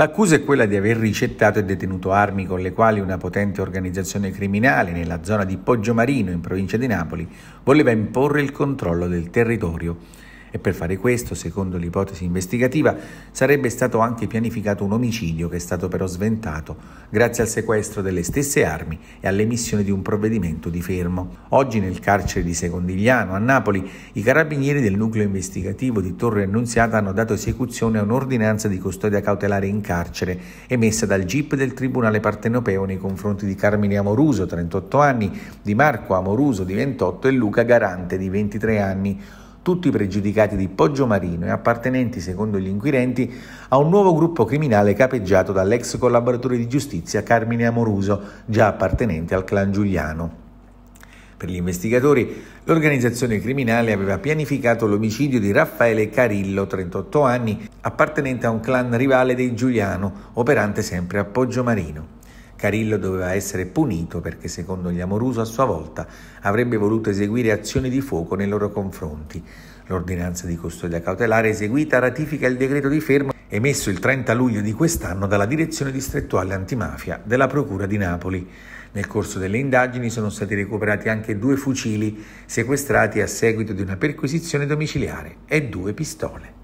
L'accusa è quella di aver ricettato e detenuto armi con le quali una potente organizzazione criminale nella zona di Poggiomarino, in provincia di Napoli, voleva imporre il controllo del territorio e per fare questo, secondo l'ipotesi investigativa, sarebbe stato anche pianificato un omicidio che è stato però sventato grazie al sequestro delle stesse armi e all'emissione di un provvedimento di fermo. Oggi nel carcere di Secondigliano, a Napoli, i carabinieri del nucleo investigativo di Torre Annunziata hanno dato esecuzione a un'ordinanza di custodia cautelare in carcere emessa dal GIP del Tribunale Partenopeo nei confronti di Carmine Amoruso, 38 anni, di Marco Amoruso, di 28 e Luca Garante, di 23 anni tutti pregiudicati di Poggiomarino e appartenenti, secondo gli inquirenti, a un nuovo gruppo criminale capeggiato dall'ex collaboratore di giustizia Carmine Amoruso, già appartenente al clan Giuliano. Per gli investigatori, l'organizzazione criminale aveva pianificato l'omicidio di Raffaele Carillo, 38 anni, appartenente a un clan rivale dei Giuliano, operante sempre a Poggiomarino. Carillo doveva essere punito perché secondo gli Amoruso a sua volta avrebbe voluto eseguire azioni di fuoco nei loro confronti. L'ordinanza di custodia cautelare eseguita ratifica il decreto di fermo emesso il 30 luglio di quest'anno dalla Direzione Distrettuale Antimafia della Procura di Napoli. Nel corso delle indagini sono stati recuperati anche due fucili sequestrati a seguito di una perquisizione domiciliare e due pistole.